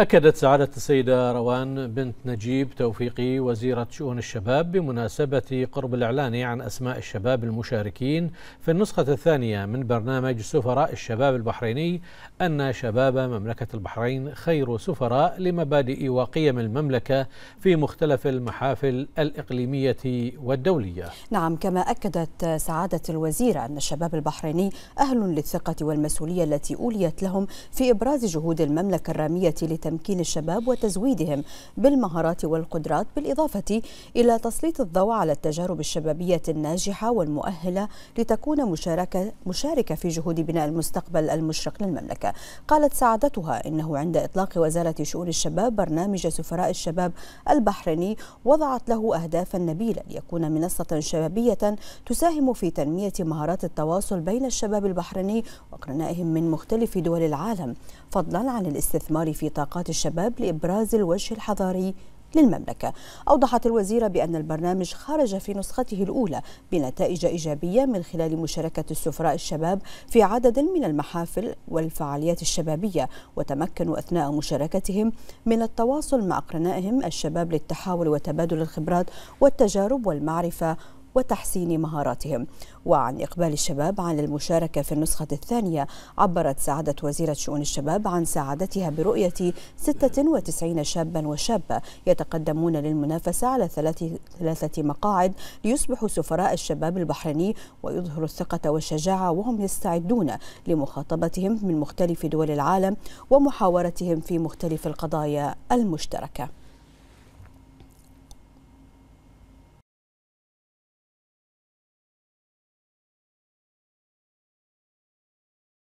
أكدت سعادة السيدة روان بنت نجيب توفيقي وزيرة شؤون الشباب بمناسبة قرب الإعلان عن أسماء الشباب المشاركين في النسخة الثانية من برنامج سفراء الشباب البحريني أن شباب مملكة البحرين خير سفراء لمبادئ وقيم المملكة في مختلف المحافل الإقليمية والدولية. نعم كما أكدت سعادة الوزيرة أن الشباب البحريني أهل للثقة والمسؤولية التي أوليت لهم في إبراز جهود المملكة الرامية لتنمية تمكين الشباب وتزويدهم بالمهارات والقدرات بالإضافة إلى تسليط الضوء على التجارب الشبابية الناجحة والمؤهلة لتكون مشاركة, مشاركة في جهود بناء المستقبل المشرق للمملكة قالت سعادتها إنه عند إطلاق وزارة شؤون الشباب برنامج سفراء الشباب البحريني وضعت له أهدافا نبيلة ليكون منصة شبابية تساهم في تنمية مهارات التواصل بين الشباب البحريني وأقرنائهم من مختلف دول العالم فضلا عن الاستثمار في طاقات تطبيقات الشباب لإبراز الوجه الحضاري للمملكة أوضحت الوزيرة بأن البرنامج خرج في نسخته الأولى بنتائج إيجابية من خلال مشاركة السفراء الشباب في عدد من المحافل والفعاليات الشبابية وتمكنوا أثناء مشاركتهم من التواصل مع أقرنائهم الشباب للتحاول وتبادل الخبرات والتجارب والمعرفة وتحسين مهاراتهم وعن إقبال الشباب على المشاركة في النسخة الثانية عبرت سعادة وزيرة شؤون الشباب عن سعادتها برؤية 96 شابا وشابة يتقدمون للمنافسة على ثلاثة مقاعد ليصبحوا سفراء الشباب البحريني ويظهروا الثقة والشجاعة وهم يستعدون لمخاطبتهم من مختلف دول العالم ومحاورتهم في مختلف القضايا المشتركة